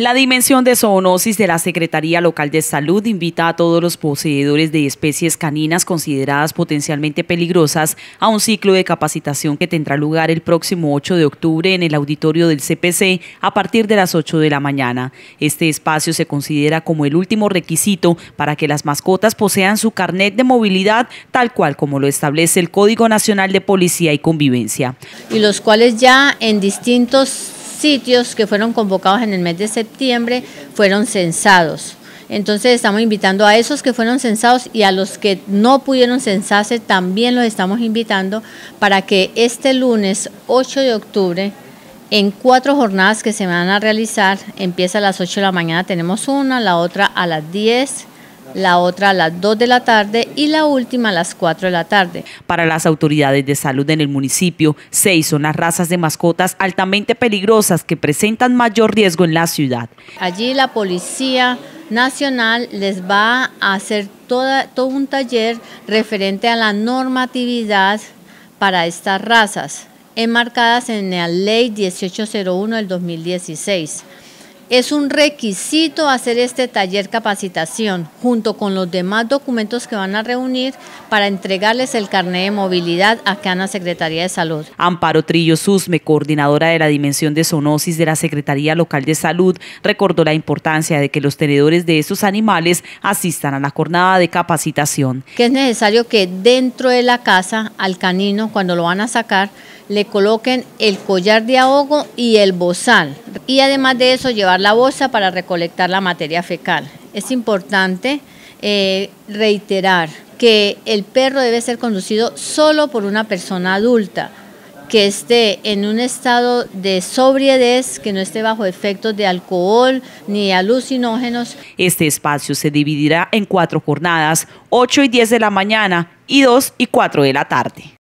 La dimensión de zoonosis de la Secretaría Local de Salud invita a todos los poseedores de especies caninas consideradas potencialmente peligrosas a un ciclo de capacitación que tendrá lugar el próximo 8 de octubre en el auditorio del CPC a partir de las 8 de la mañana. Este espacio se considera como el último requisito para que las mascotas posean su carnet de movilidad tal cual como lo establece el Código Nacional de Policía y Convivencia. Y los cuales ya en distintos sitios que fueron convocados en el mes de septiembre fueron censados. Entonces estamos invitando a esos que fueron censados y a los que no pudieron censarse también los estamos invitando para que este lunes 8 de octubre en cuatro jornadas que se van a realizar, empieza a las 8 de la mañana tenemos una, la otra a las 10 la otra a las 2 de la tarde y la última a las 4 de la tarde. Para las autoridades de salud en el municipio, seis son las razas de mascotas altamente peligrosas que presentan mayor riesgo en la ciudad. Allí la policía nacional les va a hacer todo un taller referente a la normatividad para estas razas, enmarcadas en la ley 1801 del 2016. Es un requisito hacer este taller capacitación junto con los demás documentos que van a reunir para entregarles el carnet de movilidad acá en la Secretaría de Salud. Amparo Trillo Susme, coordinadora de la Dimensión de Zoonosis de la Secretaría Local de Salud, recordó la importancia de que los tenedores de estos animales asistan a la jornada de capacitación. Que es necesario que dentro de la casa al canino cuando lo van a sacar le coloquen el collar de ahogo y el bozal y además de eso llevar la bolsa para recolectar la materia fecal. Es importante eh, reiterar que el perro debe ser conducido solo por una persona adulta que esté en un estado de sobriedad, que no esté bajo efectos de alcohol ni alucinógenos. Este espacio se dividirá en cuatro jornadas, 8 y 10 de la mañana y 2 y 4 de la tarde.